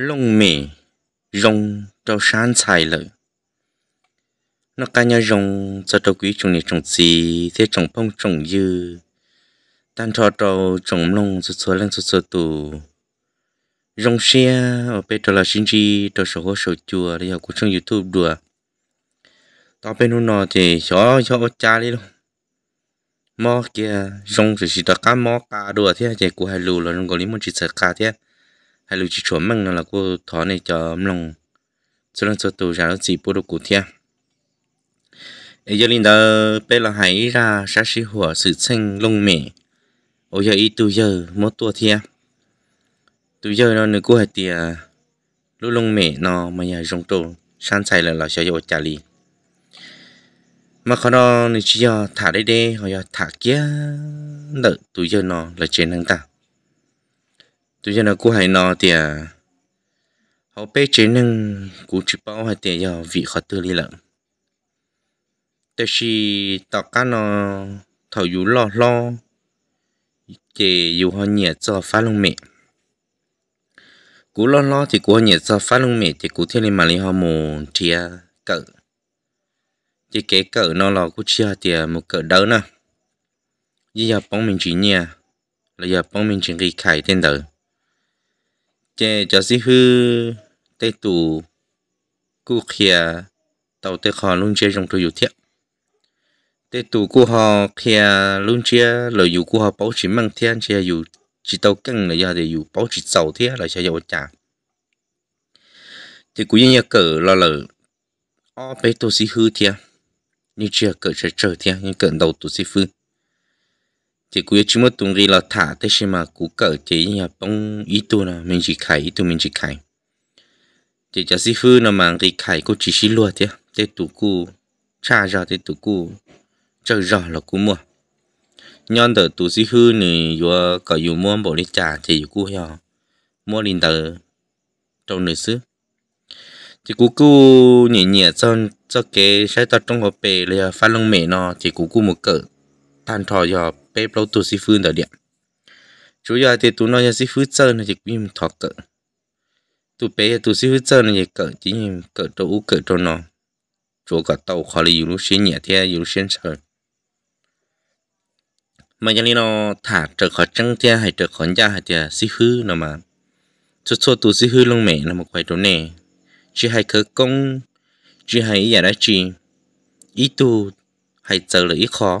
lông mì rong cho sáng xài lợi nó cá nhà rong cho trâu quý trồng này trồng gì thế trồng phong trồng dư tan cho trâu trồng lông sơ sơ lên sơ sơ tù rong xe ở bên đó là sinh chi trâu sổ hô sổ chùa đây học của trong youtube đùa tao bên nó thì cho cho cha đi luôn mò kia rong thì chỉ tao cá mò cá đùa thế thì của hai lù là nó có lý một chỉ sợ cá thế hay lúc chỉ chuẩn măng là cô thó này cho lòng số lần số tù ra nó chỉ bố đồ cụ thiên ấy giờ linh đó bây là hãy ra sát sĩ hùa sự sinh lông mẹ, ôi giờ ý tù giờ mốt tua thiên tù giờ nó nữa cô hãy tìa lúc lông mẹ nó mà nhà rong tổ sáng sai là là sẽ dội trả lì mà khó đó nên chỉ giờ thả đây đây hoặc giờ thả kia đợi tù giờ nó là trên năng ta tôi giờ là cú hay nó thì họ bé chế năng cú chỉ bao hay thì giờ vị khó tư lý lận tại vì tao cá nó thầu yếu lo lo chế yếu họ nhẹ cho phá lông mẹ cú lo lo thì cú nhẹ cho phá lông mẹ thì cú thiên lên mà lấy họ mù thì cỡ chỉ cái cỡ nó là cú chia thì à, một cỡ đỡ nè bây giờ bóng mình chỉ nhẹ là giờ bóng mình chỉ gây khải tên đời chế cho dĩ hư tê tù cú khía tàu tê khó luôn chế trong tôi dụ thiệt tê tù cú họ khía luôn chế lời dụ cú họ báo chí mang thiên chế dụ chỉ tàu căng là giờ để dụ bảo chỉ sầu thế là sẽ dụ trả thì cú như cỡ là lỡ ở bên tôi dĩ hư thiệt như chưa cỡ sẽ chờ thiệt như cỡ đầu tôi dĩ phương chỉ cứ chỉ một tuần gì là thả thế xem mà cú cỡ chỉ nhà bông ý tu là mình chỉ khai ý tu mình chỉ khai chỉ cho sư phụ nó mà cái khai cô chỉ xí luôn thế à? thế tụ cú cha ra thế tụ cú chơi rõ là cú mua nhân tờ tụ sư phụ này vừa có dù mua bộ đi trả thì cú hiểu mua liền tờ trong nửa xứ chỉ cú cú nhẹ nhẹ cho cho cái sai tao trong hộp bể là phát lông mẹ nó chỉ cú cú một cỡ ăn thọ giờ bé lâu tu sĩ phun đợi điện chủ yếu thì tụ nói sĩ phun chơi nó chỉ biết thọ cỡ tụ giờ tu sĩ phun chơi nó chỉ cỡ chỉ nhìn cỡ u cỡ chỗ nó chỗ cả tàu khỏi là yếu xuyên nhẹ thế yếu xuyên chơi mà giờ này nó thả trở khỏi chân thế hay trở khỏi da hay thì sĩ hư nó mà chút chút tu sĩ hư lông mẹ nó một quay đồ nè chỉ hay khởi công chỉ hay giả đã chỉ ít tu hay chờ là ít khó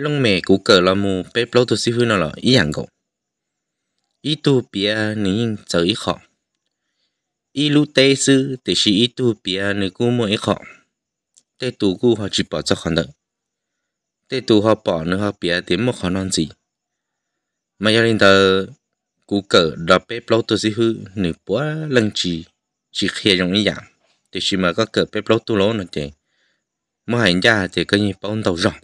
lông mẹ của cờ là mù bé lâu tôi xí nó là ý hàng gỗ ý tu bia nín chờ ý khó ý lu tê sư thì chỉ ý tu bia nữ cú mỗi khó tê tu cú họ chỉ bỏ cho khó đợi tê tu họ bỏ nữa họ bia tiếng một khó non gì mà gia đình tờ cú cờ đó bé lâu tôi xí hư nữ búa lần chỉ chỉ khía trong ý dạng thì chỉ mà có cờ bé lâu tôi lố nó chè mà hành gia thì coi như bao đầu rộng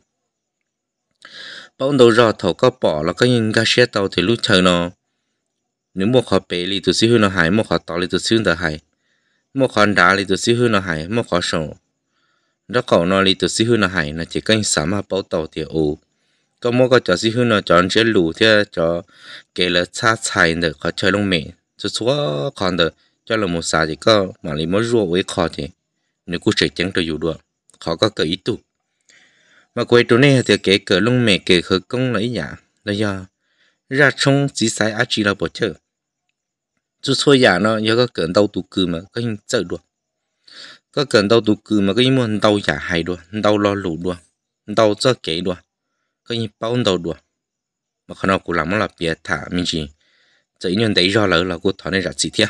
bảo đầu rò thầu có bỏ là có những cái xe tàu thì lúc chờ nó nếu một họ bể thì tôi sẽ hư nó hại một họ to thì tôi sẽ xíu nó hại một họ đá thì tôi sẽ hư nó hại một họ sổ đó cậu nó thì tôi sẽ hư nó hại nó chỉ cần sắm mà bảo tàu thì ù có một cái trò sẽ hư nó chọn chế lù thì cho kể là xa xài được có chơi lông mẹ cho số còn được cho là một xã thì có mà lấy mỗi ruộng với khó thì nếu cứ chạy chẳng cho dù được khó có cái ý tục mà quay chỗ này thì kể cỡ lông mẹ kể khởi công lấy nhà là do ra trong chỉ sai á chỉ là bỏ chơi chú xôi nhà nó nhớ có cần đau tụ cừ mà có hình sợ được có cần đau tụ cừ mà có hình muốn đau giả hay được đau lo lụ được đau cho kể được có hình bao đau được mà khi nào cũng làm là biệt thả mình chỉ chỉ nhận thấy rõ là là cô thọ này ra chỉ thế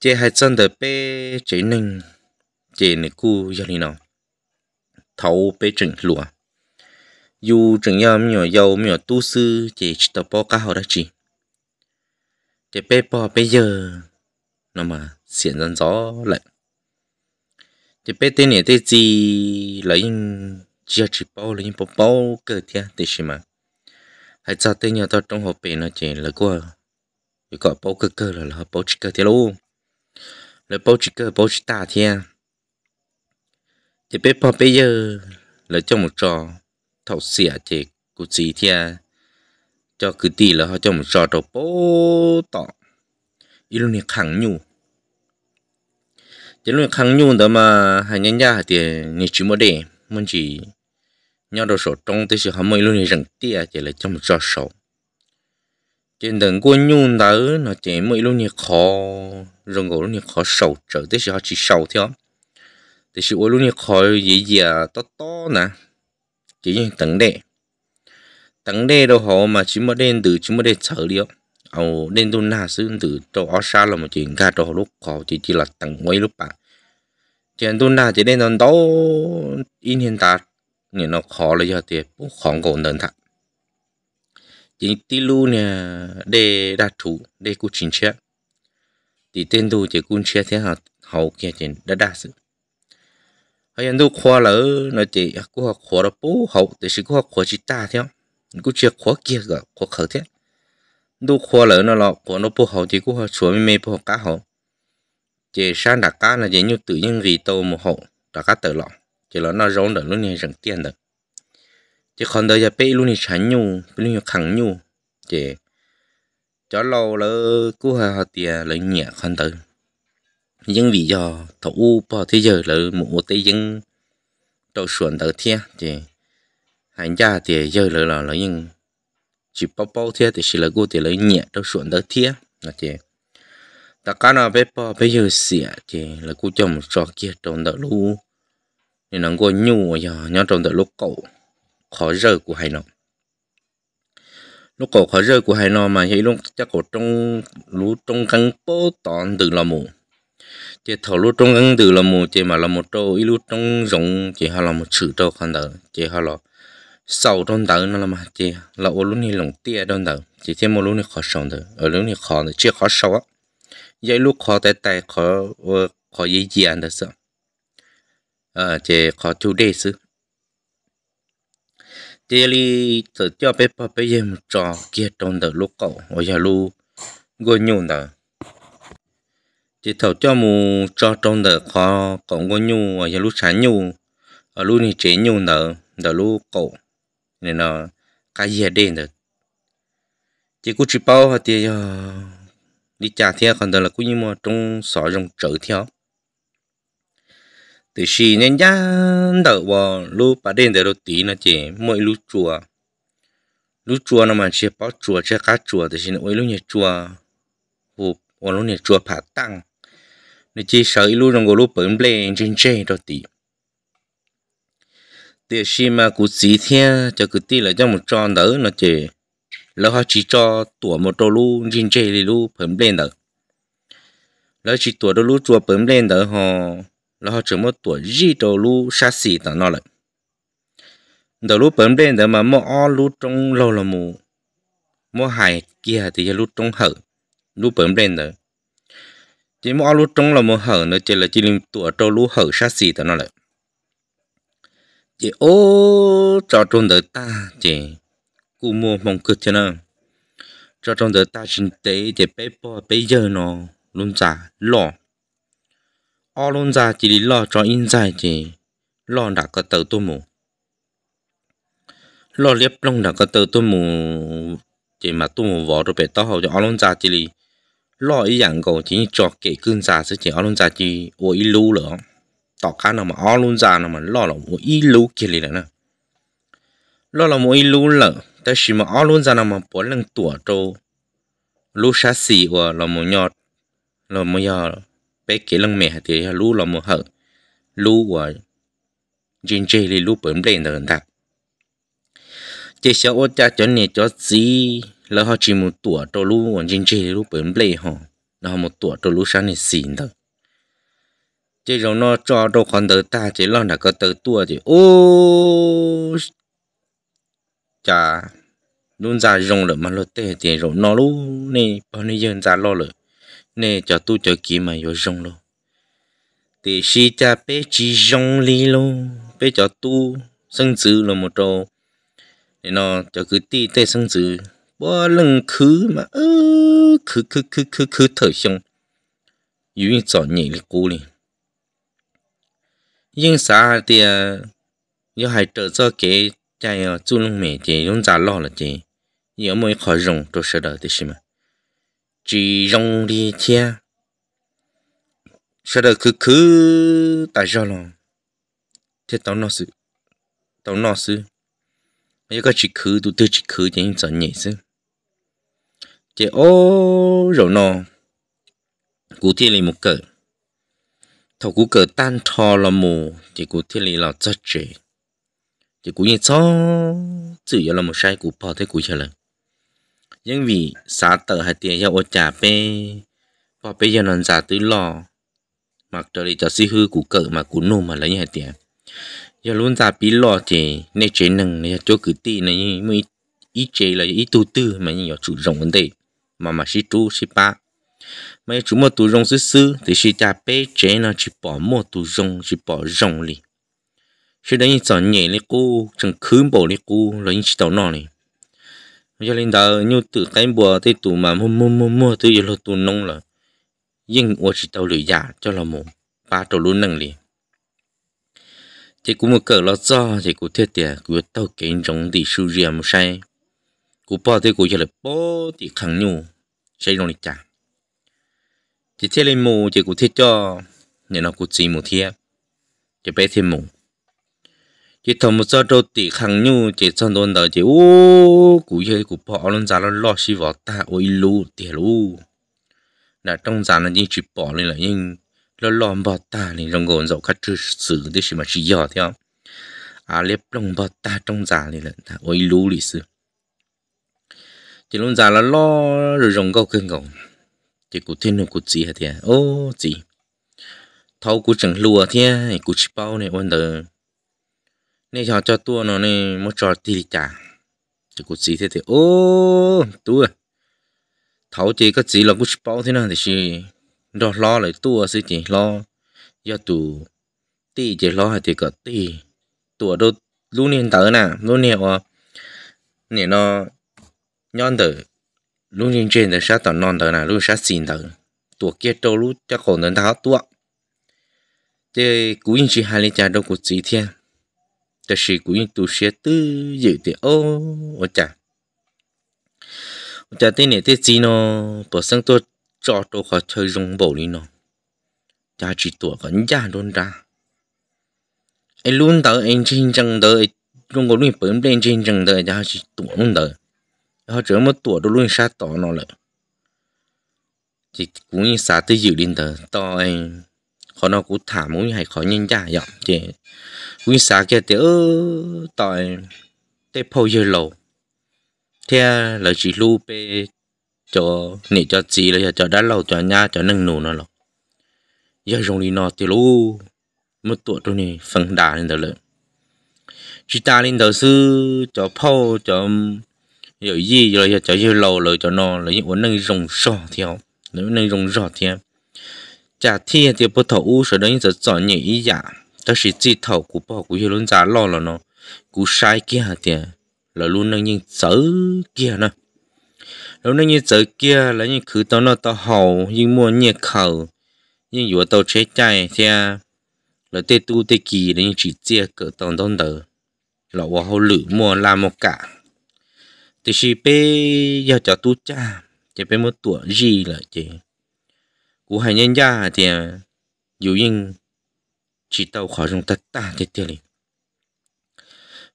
chị hay chân đời bé chỉ nên chị này cô gia đình nào thấu bê chừng lùa dù chừng nhau mèo dầu mèo tu sư chỉ tập bỏ cá họ đã chỉ chỉ bê bỏ bê giờ nó mà xiển dân gió lạnh chỉ bê tên này tên gì lấy chia chỉ bao lấy bao bao cơ thia tên gì mà hãy cho tên nhau tao trong hộp bê nó chỉ là qua gọi bao cơ cơ là là bao chỉ cơ thia luôn là bao chỉ cơ bao chỉ ta thia chỉ biết bỏ bây giờ là trong một trò thầu xỉa chỉ cụ gì thì cho cứ tì là họ trong một trò đầu bố tọ ý luôn này khẳng nhu chỉ luôn khẳng nhu đó mà hai nhân gia thì người chỉ mới để muốn chỉ nhau đồ sổ trong tới sự họ mới luôn này rằng tia chỉ là trong một trò sổ trên đường của nhu đó nó chỉ mới luôn này khó rồi ngủ luôn này khó sầu trở tới sự họ chỉ sầu theo thì sự ôi luôn như khỏi dễ dàng to to nè chỉ như tận đệ tận đệ đâu họ mà chỉ mới đến từ chỉ mới đến sợ đi ồ đến đâu na sư từ đâu ở xa là một chuyện cả đâu lúc khó chỉ chỉ là tận quay lúc bạn chuyện đâu na chỉ đến đâu đó in hiện tại nên nó khó là do tiền cũng khó cổ nền thật chính tí lu nè để đạt thủ để cứu chính xác, thì tên đồ chỉ cứu chia thế nào hậu kia trên đã đa sự ai ăn đâu khoa lỡ nó chỉ cô học khoa đó bố học, thì chỉ cô học khoa chỉ ta theo cô chưa khoa kia cả khoa khởi thế đâu khoa lỡ nó lọ khoa nó bố học thì cô học chuối mê bố học cá học. chỉ sang đặt cá là chỉ như tự nhiên vì tàu một học, đặt cá tự lọ chỉ là nó rong được luôn này rằng tiền được chỉ còn đời là bé luôn này chán nhu luôn này khẳng nhu chỉ cho lâu lỡ cô học tiền lấy nhẹ còn được nhưng vị do thầu u bỏ thế giờ là một tay dân đầu xuân đầu thiên thì hành gia thì giờ là là là những chỉ bao bao thiên thì chỉ là cô thì lấy nhẹ đầu xuân đầu thiên là thì ta cả nào bé bao bây giờ xỉa thì là cô chồng trò kia trong đầu lu nên nó có nhu giờ nhớ trong đầu lúc cậu khó rơi của hai nó lúc cậu khó rơi của hai nó mà thấy lúc chắc cậu trong lú trong căng bố toàn từ là mù chế thầu lúc trong ứng từ là một chế mà là một trâu ít lúc trong giống chế họ là một sự trâu khăn tờ chế họ là sầu trong tờ nó là mà chế là ô lúc này lồng tia trong tờ chế chế một lúc này khó sống tờ ở lúc này khó tờ chế khó sống, á dây lúc khó tại tại khó ờ, khó dây gì đó tờ sợ ờ chế khó chú đề sư chế li tờ cho bé bé em một trò kia trong tờ lúc cậu ở giờ lúc gọi nhung tờ chỉ thầu cho mù cho trong đợt khó cộng có nhu ở giờ lúc sáng nhu ở lúc này chế nhu nợ đợt lúc cổ nên là cái gì hết đến được chỉ cũng chỉ bao hả thì ờ, đi trả theo còn đợt là cũng như mà trong sọ trong chữ theo từ khi nên giá đợt vào lúc bà đến đợt đầu tí là chỉ mỗi lúc chùa lúc chùa nó mà chỉ bao chùa chỉ cá chùa thì xin ôi lúc nhà chùa vụ 我弄你做怕当。nên chỉ sợ lu rong gỗ lu bẩn ble trên trên đó tí tiền xí mà cụ xí thế cho cứ tí là cho một tròn đỡ nó chỉ lỡ họ chỉ cho tuổi một đô lu trên trên thì lu bẩn ble đỡ lỡ chỉ tuổi đô lu tuổi bẩn ble đỡ họ lỡ họ chỉ một tuổi gì đô lu xa xỉ tao nó lại đầu lu bẩn ble đỡ mà mò lu trong lâu là mù mò hải kia thì lu trong hở lu bẩn ble đỡ chỉ mua lú trống là mua hở nữa chỉ là chỉ linh tụa trâu lú hở sát xì tao nó lại chỉ ô cho trôn đời ta chỉ cú mua mong cực cho nó cho trôn đời ta sinh tế chỉ bé bỏ bé giờ nó luôn giả lo o luôn giả chỉ lo cho in dài chỉ lo đã có tờ tôi mù lo liếp long đã có tờ tôi mù chỉ mà tôi mù vỏ rồi bé tao hậu cho o luôn giả chỉ lo ý dạng cổ chỉ cho kể cơn già sẽ chỉ ở luôn già chỉ ô ý lưu nữa tỏ cá nào mà ở luôn già nào mà lo là ô ý lưu kia liền nè lo là mỗi lưu lợ ta chỉ mà ở luôn già nào mà bốn lần tuổi trâu lưu xa xì và là một nhọt là một giờ bé kể lần mẹ thì lưu là một hở lưu và trên chơi thì lưu bấm đèn rồi ta chỉ sợ ô cha cho nên cho gì แล้วเขาจีมุตัวตัวลูกวันจริงจริงลูกเปิดเปลยหอแล้วเขามุตัวตัวลูกชั้นในสีนั่นเจ้าหน้าจอตัวคนเตอตาเจ้าหน้าก็เตอตัวเจ้โอ้จ่าลุ้นจ่าลงเลยมันลดเตะเจ้าหน้าลูกนี่พอนี่ยืนจ่าล้อเลยนี่จะตู้จะกี่มาอยู่ลงเลยแต่สิจ่าไปจีลงลีลูไปจะตู้ซึ่งซื้อเลยหมดโตเนี่ยเนาะจะคือตีเตะซึ่งซื้อ bỏ lần khứ mà ơ khứ khứ khứ khứ khứ thở xong yếu yên sọ nhị lịch cú liền yên xa thì yếu hai trở cho cái chạy chú lông mẹ chị lông già lo là chị yếu mới khỏi rồng tôi sợ đợi thì xí mà chỉ rồng đi chia sợ đợi khứ khứ tại do lo thế tao nó sự tao nó sự yếu cái chỉ khứ tụi tôi chỉ khứ chị yên sọ nhị sự chế ô rồi nó cụ thi là một cỡ thầu cụ cỡ tan thò là mù chế cụ thể là chết chế chế cụ như cho chỉ là một sai cụ bỏ thế cụ chờ lần nhưng vì xã tờ hay tiền cho ô trả pe bỏ pe cho nón giả tứ lò mặc trời đi cho xí hư cụ cờ mà cụ nô mà lấy hay tiền giờ luôn giả bí lò thì nên chế nâng nên chỗ cử tì này mới ít chế là ít tu tư mà nhiều chủ rộng vấn đề mà mà sĩ tu sĩ ba mấy chú mua tu rong sư sư thì sĩ cha bé chế nó chỉ bỏ mua tu rong chỉ bỏ rong đi, sĩ đến chọn nhẹ lấy cô chẳng khứ bỏ lấy cô lấy chỉ tàu nọ đi, cho nên đó như tự cái bùa thì tụ mà mua mua mua mua tự giờ tụ nông là nhưng ở chỉ tàu lười giả cho là một ba tàu luôn năng đi, thì cũng một cỡ lo do thì cũng thiết tiền cũng tàu kiến giống thì sự riêng một sai cú bỏ tới cú cho là bỏ thì khẳng nhu xây rồi chả chỉ thế lên mù chỉ cú thiết cho nên nó cú chỉ mù thiết chỉ bé thêm mù chỉ thầm một giờ đầu thì khăng nhu chỉ chọn đồn đời chỉ ô cú chơi cú bỏ luôn giá nó lo xí vào ta ôi lú tiền lú là trong giá nó chỉ chỉ bỏ lên là nhưng lo lo bỏ ta thì trong gồn dậu cắt trừ xử thì chỉ mà chỉ giờ theo à lép trong bỏ ta trong giá này là ôi lú lịch sử chỉ luôn già là lo rồi rồng câu kinh gồng chỉ cụ thiên cụ gì hả thia ô gì thâu cụ chẳng lùa thia cụ chỉ bao này ôn đời nên cho cho tua nó này một trò thì trả chỉ cụ gì thế thì ô tua thâu chỉ có gì là cụ chỉ bao thế nào thì chỉ đó lo lại tua sẽ chỉ lo do tù tì chỉ lo thì có tì tua đâu luôn hiện tới nè luôn hiểu à nè nó nhon tử lúc nhìn trên đời sát tận non tử nào lúc sát xin tử tuổi kia trâu lúc chắc khổ đến tháo tuổi thế cú yên chỉ hai lên cha đâu có gì thiên thế sĩ cú yên tu sĩ tư dự thì ô ô cha ô cha tên này thế gì nó bổ sung tôi cho tôi khó chơi dùng bộ đi nó cha chỉ tuổi còn già luôn ra anh luôn tới anh trên chân tới không có luyện bấm lên trên chân tới cha chỉ tuổi luôn tới họ chớ mà tuổi đồ luôn xa tỏ nó lại chỉ cũng như xa tới dự định tờ to anh họ nó cũng thả mũi hay khó nhân ra dọc chỉ cũng xa kia tớ tỏ tê phô dơ lầu thế là chỉ lưu bê cho nị cho chị là cho đá lầu cho nha cho nâng nụ nó lọ giờ dùng đi nó thì lưu một tuổi tôi này phần đà lên tờ lợn chỉ ta lên tờ sư cho phô cho rồi gì rồi cháu yêu lâu rồi cho nó lấy uống nâng rồng sọ theo lấy nâng rồng sọ theo chả thi thì bố thầu rồi đấy giờ chọn nhỉ ý dạ đó là chỉ thầu của bố của yêu luôn giá lo là nó cú sai kia thì là luôn nâng nhìn chớ kia nè lúc nâng nhìn chớ những cứ tao nó tao hầu nhưng mua nhiệt khẩu nhưng dù tao chế chạy thì à, là tê tu tê kỳ là những chỉ chia cỡ tao tao tờ là hoa hậu làm một cả thì chỉ bé giờ cho tu cha chỉ bé một tuổi gì là chị cú hai nhân gia thì à, dù yên chỉ tàu khỏi trong tất ta thế thế này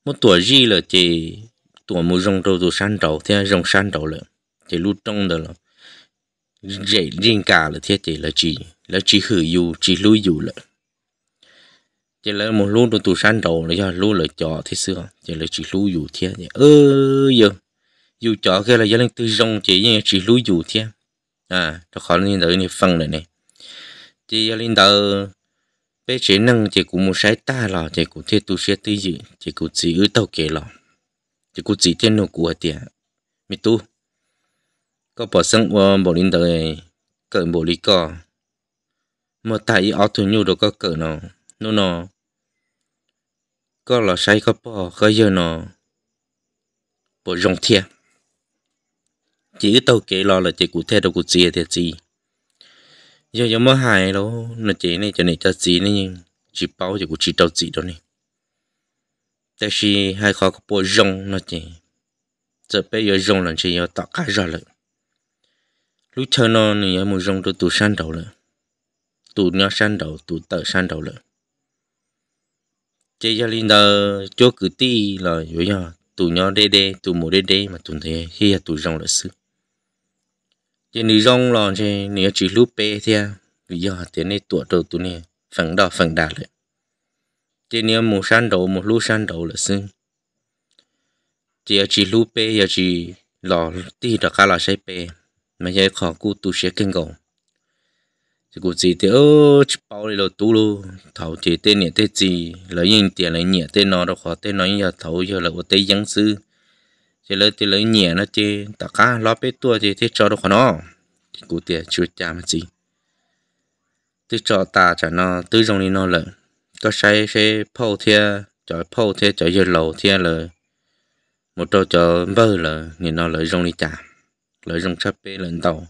một tuổi gì là chị tuổi một rồng đầu tuổi san đầu thế rồng san đầu là chị lúc trong đó là dễ riêng cả là thế chị là chị là chị hử dù chị lui dù là chỉ là một lúc đầu tuổi san đầu là do lúc là chó thế xưa chỉ là chị lui dù thế ơ giờ dù chó kia là gia đình tư rong chỉ như chỉ lúi dù thế à cho khó lên tới này phân này này chỉ gia đình tờ bé chế năng chỉ cũng một sai ta lò chỉ cũng thế tu sửa tư gì chỉ cũng chỉ ở tàu kề lò chỉ cũng chỉ thiên nó của tiền mi tu có bỏ sang qua ờ, bộ lên tới cởi bộ lý co, mà tại ở thu nhiêu đó có cởi nó nó nó có là sai có bỏ có giờ nó bộ rong thiệt chỉ tàu kể lo là chỉ cụ thể đâu cụ chia thì gì giờ giờ mới hài đâu nó chỉ này cho này cho gì này chỉ bao chỉ cụ chỉ tàu gì đó này tại vì hai khó có bộ rong nó chỉ giờ bây giờ rong là chỉ giờ tạo cả ra rồi lúc chờ nó này một rong tôi tụ san đầu rồi tụ nhau san đầu tụ tờ san đầu rồi chỉ giờ linh đờ chỗ cứ ti là rồi giờ tụ nhau đê đê tụ một đê đê mà tụ thế khi tụ rong là sức chỉ nữ rong lò chứ nữ chỉ lúc bé thì vì do tiền này tuổi đầu tuổi này phần đó phần đạt lại chỉ nữ một san đầu một lúc san đầu là xin, chỉ chỉ lúc bé giờ chỉ lò tí đó cả là sẽ bé mà giờ khó cú tu sẽ kinh cầu chỉ cú gì thì ô chỉ bao này là tu luôn thầu chỉ tên này tên gì lấy yên tiền lấy nhẹ tên nó đó khó tên nó giờ thầu giờ là của tên dân sư chỉ lấy thì lấy nhẹ nó chỉ tất cả lo bé tua thì thế cho được nó thì cụ tiền chưa cha mà gì từ cho ta cho nó từ trong đi nó lợn có sai sai phô thia cho phô thia cho giờ lầu thia là một trâu cho bơ là nhìn nó lợi dùng đi trả lợi dùng cho bê lần tàu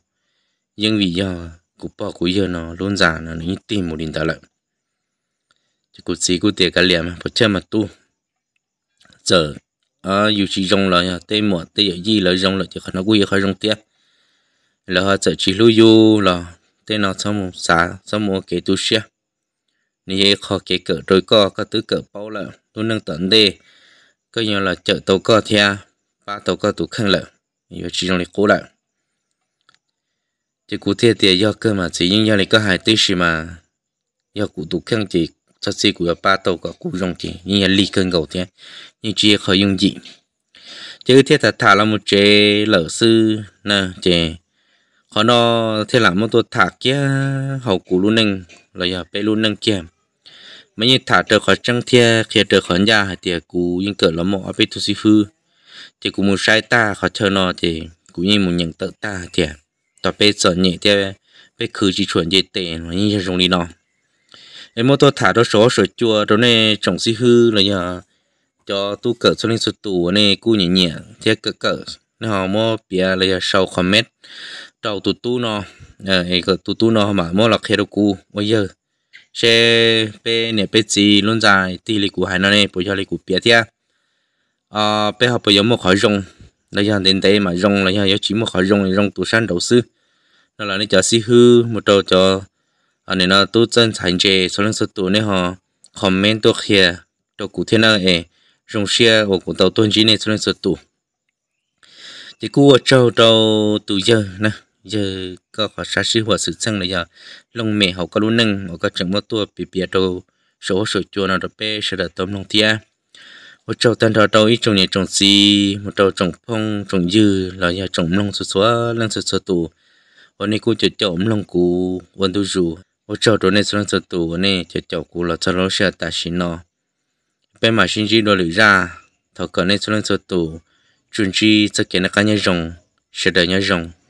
nhưng vì do cụ bỏ cụ giờ nó luôn già nó nghĩ tìm một điện thoại lợn chỉ cụ gì cụ tiền cả liền mà phải chơi mà tu giờ à dù chỉ rong lại ờ, tê mỏ tê giờ gì lại rong lại chỉ cần nó quay khỏi rong tiếp là họ sẽ chỉ lưu du là tê nó xong một xả xong một cái tu xe nè khó cái cỡ rồi co có tứ cỡ bao là tu nâng tận đê có như là chợ tàu co thea ba tàu co tụ khăn lại giờ chỉ rong lại cố lại thì cụ thể thì do cơ mà chỉ nhưng do này có hai tư gì mà do cụ tụ khăn chỉ cho xì của ba tàu có cụ dùng thì như là lì cơn gầu thế như chỉ có dùng gì chứ thế thật thả là một chế lỡ sư nè chế họ nó thế là một tôi thả kia hậu cụ luôn nâng là giờ bé luôn nâng kia mấy như thả trở khỏi trăng thia khi trở khỏi nhà thì cụ nhưng cỡ là mỏ bé thu sư hư thì cụ muốn sai ta khỏi chờ nó thì cụ như muốn nhận tự ta thì tao bé sợ nhẹ thì bé khử chỉ chuẩn dễ tệ nó như trong đi nó em mua tôi thả đó số sửa chua rồi này trồng si hư là nhờ cho tu cỡ cho lên số tù này cu nhẹ nhẹ thế cỡ cỡ nó họ mua bia là sau comment đầu tu tu nó ờ cái tu tu nó mà mua là khéo cu bây giờ xe pe nè pe gì luôn dài tì lì của hai nó nè bây giờ lì của bia thế à pe học bây giờ mua khỏi rong là giờ đến đây mà rong là giờ chỉ mua khỏi rong là rong tu san đầu sư nó là nó cho si hư một trâu cho anh nên là tu chân thành chế số lượng số tu này họ comment tôi kia tôi cụ thể là ấy dùng xe của cụ tàu tuân chỉ số lượng số tu thì cụ ở châu tàu tu giờ nè giờ có khó sát sĩ hoặc sự chân này giờ lông mẹ họ có luôn nâng họ có chẳng mất tua bị bịa tàu số số chua nào đó bé sẽ là tôm lông tia một trâu tan thọ trâu ít trồng nhẹ trồng xì một trâu trồng phong trồng dư là nhà trồng lông số số lông số số hôm nay cô chơi trộm lông cú quân tu rù ô cho đồ này sơn sơn tù nè cho cháu cụ là cho lối xe ta xin nó bên mà xin chi đồ lý ra thọ cỡ này sơn sơn tù chuẩn chi sẽ cái nhà rồng sẽ đợi nhà